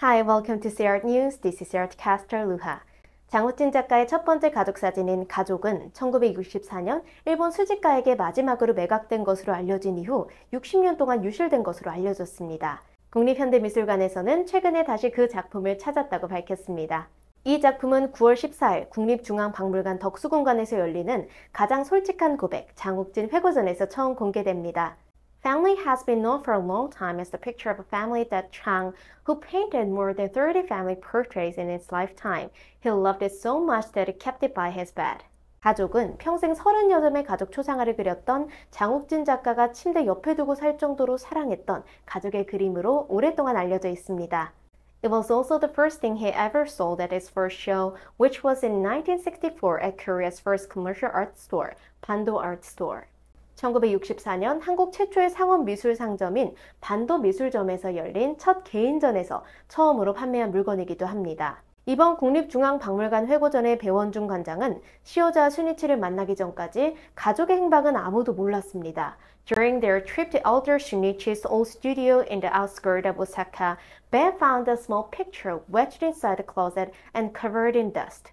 Hi, welcome to c r News. This is s i e r Caster Luha. 장우진 작가의 첫 번째 가족 사진인 가족은 1964년 일본 수집가에게 마지막으로 매각된 것으로 알려진 이후 60년 동안 유실된 것으로 알려졌습니다. 국립현대미술관에서는 최근에 다시 그 작품을 찾았다고 밝혔습니다. 이 작품은 9월 14일 국립중앙박물관 덕수공간에서 열리는 가장 솔직한 고백 장욱진 회고전에서 처음 공개됩니다. Family has been known for a long time as the picture of a family that Chang, who painted more than 30 family portraits in his lifetime, he loved it so much that he kept it by his bed. 가족은 평생 38명의 가족 초상화를 그렸던 장욱진 작가가 침대 옆에 두고 살 정도로 사랑했던 가족의 그림으로 오랫동안 알려져 있습니다. It was also the first thing he ever sold at his first show, which was in 1964 at Korea's first commercial art store, Pando Art Store. 1964년 한국 최초의 상업 미술 상점인 반도 미술점에서 열린 첫 개인전에서 처음으로 판매한 물건이기도 합니다. 이번 국립중앙박물관 회고전의 배원중 관장은 시어자 순이치를 만나기 전까지 가족의 행방은 아무도 몰랐습니다. During their trip to Elder Shunichi's old studio in the outskirts of Osaka, Bear found a small picture wedged inside a closet and covered in dust.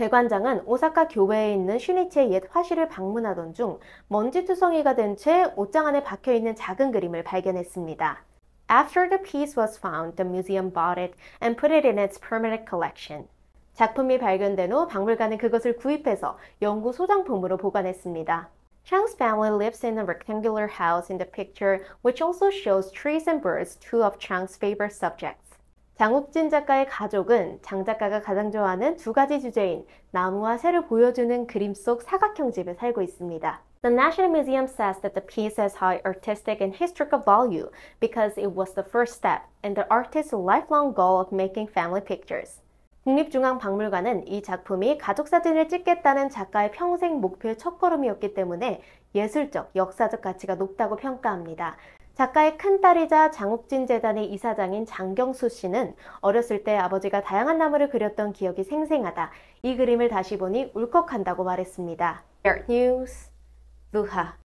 대관장은 오사카 교외에 있는 슈니치의 옛 화실을 방문하던 중 먼지투성이가 된 채 옷장 안에 박혀 있는 작은 그림을 발견했습니다. After the piece was found, the museum bought it and put it in its permanent collection. 작품이 발견된 후 박물관은 그것을 구입해서 영구 소장품으로 보관했습니다. Chang's family lives in a rectangular house in the picture, which also shows trees and birds, two of Chang's favorite subjects. 장욱진 작가의 가족은 장 작가가 가장 좋아하는 두 가지 주제인 나무와 새를 보여주는 그림 속 사각형 집에 살고 있습니다. The National Museum says that the piece has high artistic and historical value because it was the first step in the artist's lifelong goal of making family pictures. 국립중앙박물관은 이 작품이 가족 사진을 찍겠다는 작가의 평생 목표의 첫걸음이었기 때문에 예술적, 역사적 가치가 높다고 평가합니다. 작가의 큰딸이자 장욱진 재단의 이사장인 장경수 씨는 어렸을 때 아버지가 다양한 나무를 그렸던 기억이 생생하다. 이 그림을 다시 보니 울컥한다고 말했습니다. 뉴스 루하